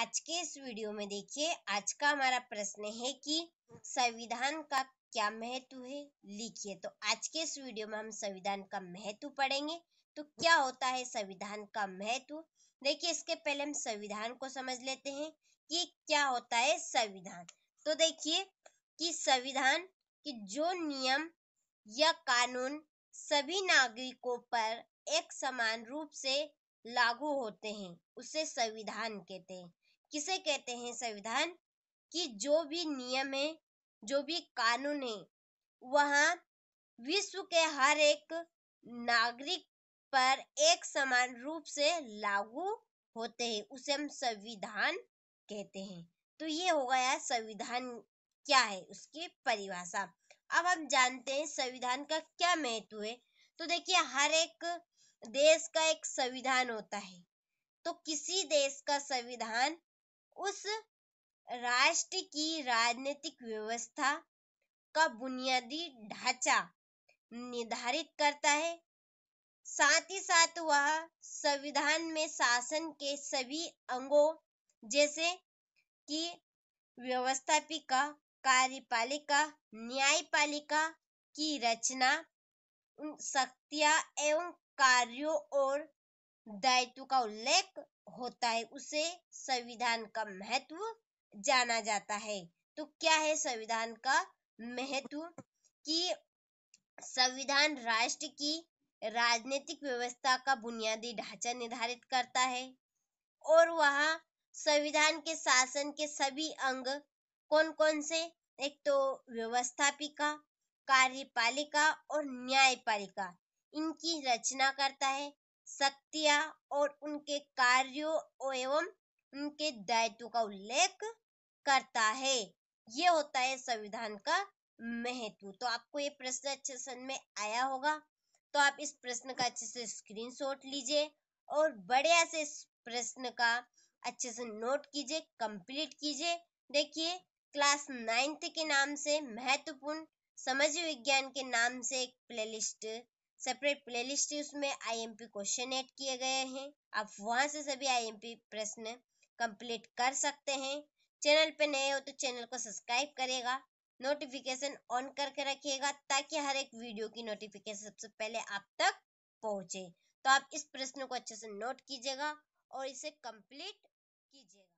आज के इस वीडियो में देखिए आज का हमारा प्रश्न है कि संविधान का क्या महत्व है लिखिए तो आज के इस वीडियो में हम संविधान का महत्व पढ़ेंगे तो क्या होता है संविधान का महत्व देखिए इसके पहले हम संविधान को समझ लेते हैं कि क्या होता है संविधान तो देखिए कि संविधान की जो नियम या कानून सभी नागरिकों पर एक समान रूप से लागू होते हैं उसे संविधान कहते हैं किसे कहते हैं संविधान कि जो भी नियम है जो भी कानून है वहाँ विश्व के हर एक नागरिक पर एक समान रूप से लागू होते हैं उसे हम संविधान कहते हैं तो ये हो गया संविधान क्या है उसकी परिभाषा अब हम जानते हैं संविधान का क्या महत्व है तो देखिए हर एक देश का एक संविधान होता है तो किसी देश का संविधान उस राष्ट्र की राजनीतिक व्यवस्था का बुनियादी ढांचा निर्धारित करता है साथ ही साथ वह संविधान में शासन के सभी अंगों जैसे कि व्यवस्थापिका कार्यपालिका न्यायपालिका की रचना शक्तियां एवं कार्यों और दायित्व का उल्लेख होता है उसे संविधान का महत्व जाना जाता है तो क्या है संविधान का महत्व कि संविधान राष्ट्र की राजनीतिक व्यवस्था का बुनियादी ढांचा निर्धारित करता है और वह संविधान के शासन के सभी अंग कौन कौन से एक तो व्यवस्थापिका कार्यपालिका और न्यायपालिका इनकी रचना करता है शक्तियां और उनके कार्यों एवं उनके दायित्व का उल्लेख करता है ये होता है संविधान का महत्व तो आपको ये प्रश्न अच्छे समझ में आया होगा तो आप इस प्रश्न का अच्छे से स्क्रीनशॉट लीजिए और बढ़िया से इस प्रश्न का अच्छे से नोट कीजिए कंप्लीट कीजिए देखिए क्लास नाइन्थ के नाम से महत्वपूर्ण समझ विज्ञान के नाम से एक प्लेलिस्ट सेपरेट प्लेलिस्ट उसमें आईएमपी क्वेश्चन ऐड किए गए हैं आप वहां से सभी आईएमपी प्रश्न कंप्लीट कर सकते हैं चैनल पे नए हो तो चैनल को सब्सक्राइब करेगा नोटिफिकेशन ऑन करके रखिएगा ताकि हर एक वीडियो की नोटिफिकेशन सबसे पहले आप तक पहुंचे तो आप इस प्रश्न को अच्छे से नोट कीजिएगा और इसे कंप्लीट कीजिएगा